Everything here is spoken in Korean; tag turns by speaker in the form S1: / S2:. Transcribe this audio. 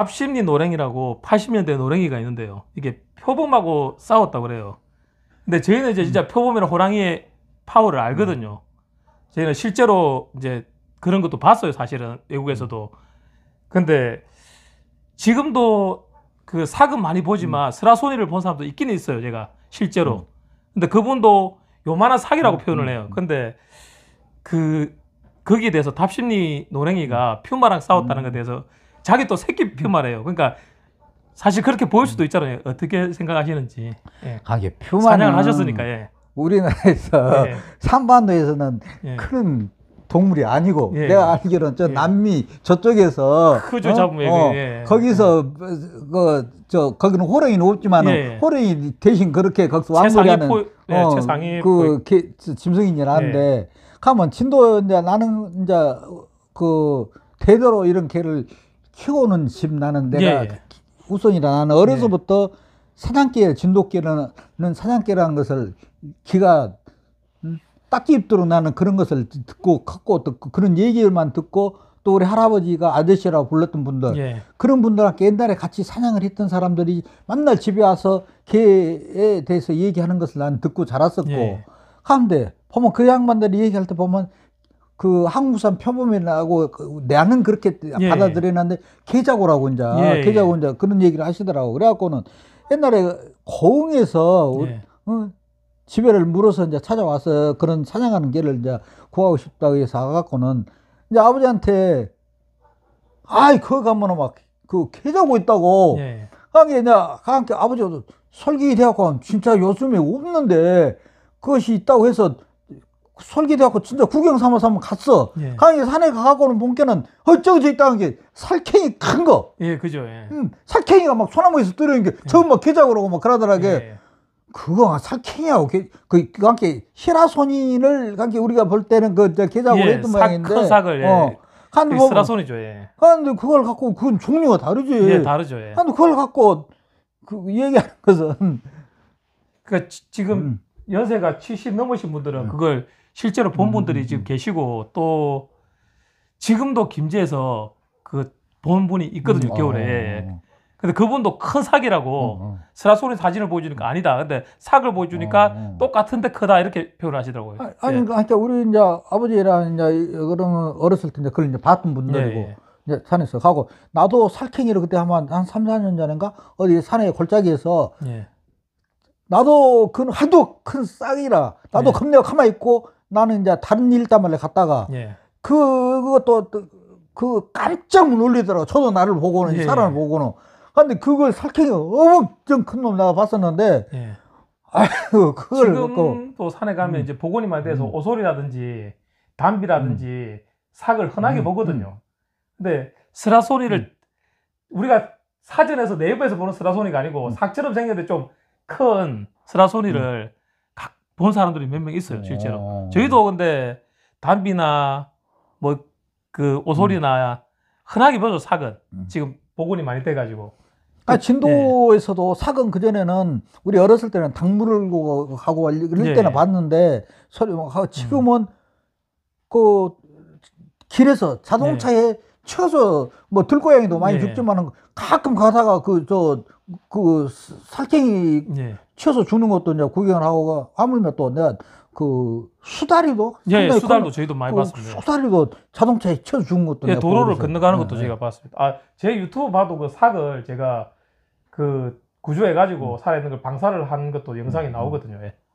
S1: 합심리 노랭이라고 80년대 노랭이가 있는데요. 이게 표범하고 싸웠다고 그래요. 근데 저희는 이제 진짜 음. 표범이랑 호랑이의 파워를 알거든요. 음. 저희는 실제로 이제 그런 것도 봤어요, 사실은. 외국에서도. 음. 근데 지금도 그 사금 많이 보지만 음. 스라소니를 본 사람도 있긴 있어요, 제가. 실제로. 근데 그분도 요만한 사기라고 표현을 해요. 근데 그, 거기에 대해서 답심리 노랭이가 퓨마랑 싸웠다는 것에 대해서 자기 또 새끼 표말 음. 해요. 그러니까 사실 그렇게 보일 수도 음. 있잖아요. 어떻게 생각하시는지. 예. 아, 이게 표만. 사냥을 하셨으니까, 예.
S2: 우리나라에서 예. 산반도에서는 예. 큰 동물이 아니고 예. 내가 알기로는 저 예. 남미 저쪽에서 크죠 어? 잡음면 어, 예. 거기서 예. 그저 거기는 호랑이는 없지만은 예. 호랑이 대신 그렇게 거기서 왕소리하는 어, 그 개, 짐승이긴 는데 가면 진도 이제 나는 이제 그 대대로 이런 개를 키우는집 나는 내가 예, 예. 우선이라 나는 어려서부터 예. 사냥개, 진돗개는 사냥개라는 것을 기가 음, 딱히 입도록 나는 그런 것을 듣고 컸고 듣고 그, 그런 얘기만 듣고 또 우리 할아버지가 아저씨라고 불렀던 분들 예. 그런 분들한테 옛날에 같이 사냥을 했던 사람들이 맨날 집에 와서 개에 대해서 얘기하는 것을 나는 듣고 자랐었고 예. 그런데 보면 그 양반들이 얘기할 때 보면 그 한국산 표범이라고 그 나는 그렇게 예. 예. 받아들였는데 개자고라고 이제 예, 개자고 예. 이제 그런 얘기를 하시더라고. 그래갖고는 옛날에 고흥에서 예. 어, 지배를 물어서 이제 찾아와서 그런 사냥하는 개를 이제 구하고 싶다고 해서 가갖고는 이제 아버지한테 아이 그거 가면 막그 개자고 있다고. 예. 그게 그러니까 이제 그러니까 아버지도 설기 대학원 진짜 요즘에 없는데 그것이 있다고 해서 설계돼갖고 진짜 구경 삼아서 한번 갔어. 예. 가니 산에 가고는 본께는 어쩌고 저 있다는 게 살쾡이 큰 거.
S1: 예, 그죠. 예.
S2: 음, 살쾡이가 막 소나무에서 뜨려는 게 예. 처음 막 계좌 그러막 그러더라게. 예. 그거 아, 살쾡이하고 그, 그함 히라소닌을 함께 우리가 볼 때는 그 계좌고로 예, 했던 모양인데. 큰 삭을. 예. 어. 한 뭐, 히라소니죠. 예. 근데 그걸 갖고 그건 종류가 다르지. 예, 다르죠. 예. 근데 그걸 갖고 그 얘기하는 것은.
S1: 그 지금. 음. 연세가 70 넘으신 분들은 네. 그걸 실제로 본 음, 분들이 음, 지금 음. 계시고 또 지금도 김제에서 그 본 분이 있거든요 겨울에. 예. 근데 그분도 큰 사기라고 스라소리 사진을 보여주니까 아니다. 근데 삭을 보여주니까 똑같은데 크다 이렇게 표현하시더라고요. 아, 아니, 아니 예.
S2: 그러니까 우리 이제 아버지랑 이제 그런 어렸을 때 이제 그걸 이제 봤던 분들이고. 예, 예. 이제 산에서 가고 나도 살쾡이를 그때 한한 3, 4년 전인가 어디 산에 골짜기에서 예. 나도 그건 하도 큰 쌍이라 나도 예. 겁내고 가만히 있고 나는 이제 다른 일 때문에 갔다가 예. 그것도 그 깜짝 놀리더라고. 저도 나를 보고는 예. 사람을 보고는. 근데 그걸 살쾡이 엄청 큰놈 내가 봤었는데 예. 아유 그걸 지금
S1: 또 산에 가면 음. 이제 보건이 많 돼서 음. 오소리라든지 담비라든지 음. 삭을 흔하게 음. 보거든요. 음. 근데 스라소니를 음. 우리가 사전에서 내이에서 보는 스라소니가 아니고 삭처럼 생겼는데 좀 큰쓰라소니를각본 음. 사람들이 몇 명 있어요, 실제로. 오. 저희도 근데 담비나 뭐 그 오소리나 음. 흔하게 보죠, 사근. 음. 지금 복원이 많이 돼가지고.
S2: 아, 진도에서도 사근 그전에는 우리 어렸을 때는 당물를 하고 이럴 예. 네. 때나 봤는데 소리 막 하고 지금은 그 길에서 자동차에 네. 쳐서 뭐 들고양이도 많이 예. 죽지만은 가끔 가다가 그저 그 살쾡이 예. 쳐서 주는 것도 이제 구경 하고 아무리며또 내가 그 수다리도
S1: 예, 수달도 큰, 그 저희도 많이 그 봤습니다.
S2: 수다리도 자동차에 쳐서 주는 것도 예, 도로를 건너가는 것도
S1: 예, 네. 저희가 봤습니다. 아, 제 유튜브 봐도 그 삭을 제가 그 구조해 가지고 살아 있는 걸 방사를 한 것도 영상이 음. 나오거든요. 예.